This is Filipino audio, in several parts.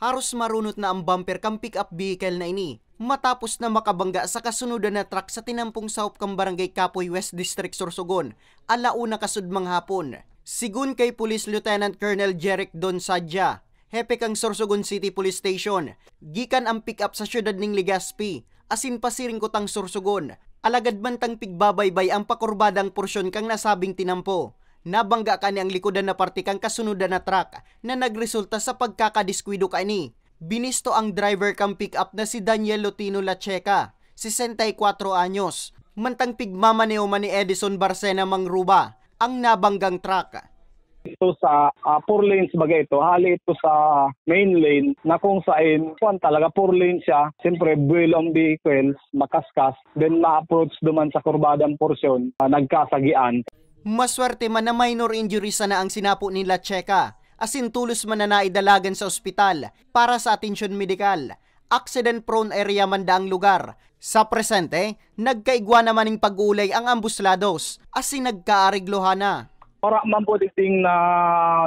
haros marunot na ang bumper kang pick-up vehicle na ini matapos na makabangga sa kasunudan na truck sa tinampong South Kang Barangay Kapoy West District Sorsogon, alauna kasudmang hapon. Sigun kay Police Lieutenant Colonel Jeric Don Sadja, hepe kang Sorsogon City Police Station, gikan ang pick-up sa syudad ning Legazpi, asin pasiring kutang Sorsogon, alagad man tang pigbabaybay ang pakurbadang porsyon kang nasabing tinampo. Nabangga kani ang likodan na partikan kang kasunodan na truck na nagresulta sa pagkakadiskwido kani. Binisto ang driver kang pick-up na si Daniel Lotino Lacheca, 64 anyos, mantang pigmamaneo man ni Edison Barsena Mangruba, ang nabanggang truck ito sa uh, four lanes baga ito, hali ito sa main lane na kung saan kuan talaga four lanes siya. Siyempre, buwil ang vehicles, makaskas, then ma-approach duman sa kurbadang porsyon, uh, nagkasagian. Maswerte man na minor injury sana ang sinapo ni Cheka as in tulos man na naidalagan sa ospital para sa atensyon medikal. Accident-prone area man da ang lugar. Sa presente, nagkaigwa naman ng pag-ulay ang ambuslados as in nagkaariglohan na. Para man po ting na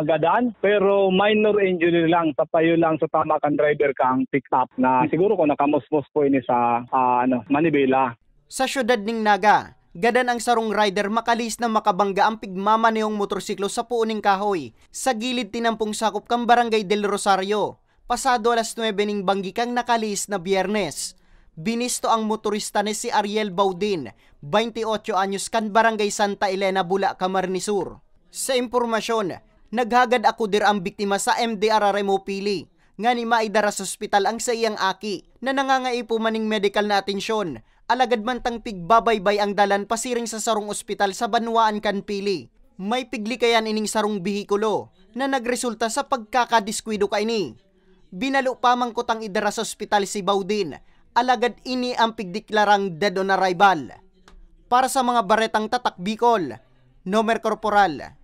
gadaan, pero minor injury lang, tapayo lang sa tama kang driver kang pick up na siguro ko nakamusmos po ini sa uh, ano, Manibela. Sa syudad ng Naga, Gadan ang sarong rider makalis na makabangga ang pigmama niyong motorsiklo sa puuning kahoy. Sa gilid tinampong sakop kang barangay del Rosario. Pasado alas 9 ning banggi kang nakalis na biyernes. Binisto ang motorista ni si Ariel Baudin, 28 anyos kan barangay Santa Elena, Bula, Camarnisur. Sa impormasyon, naghagad ako dir ang biktima sa MDR Pili nga ni maidara sa ospital ang sa iyang aki na nangangaipo maning medical na atensyon. Alagad man tang pigbabaybay ang dalan pasiring sa sarong ospital sa Banwaan Kanpili. May pigli kayan ining sarong bihikulo na nagresulta sa pagkakadiskwido ka ini. Binalo pa man kutang idara sa ospital si Baudin. Alagad ini ang pigdeklarang dead on arrival. Para sa mga baretang tatak Bicol, Nomer Corporal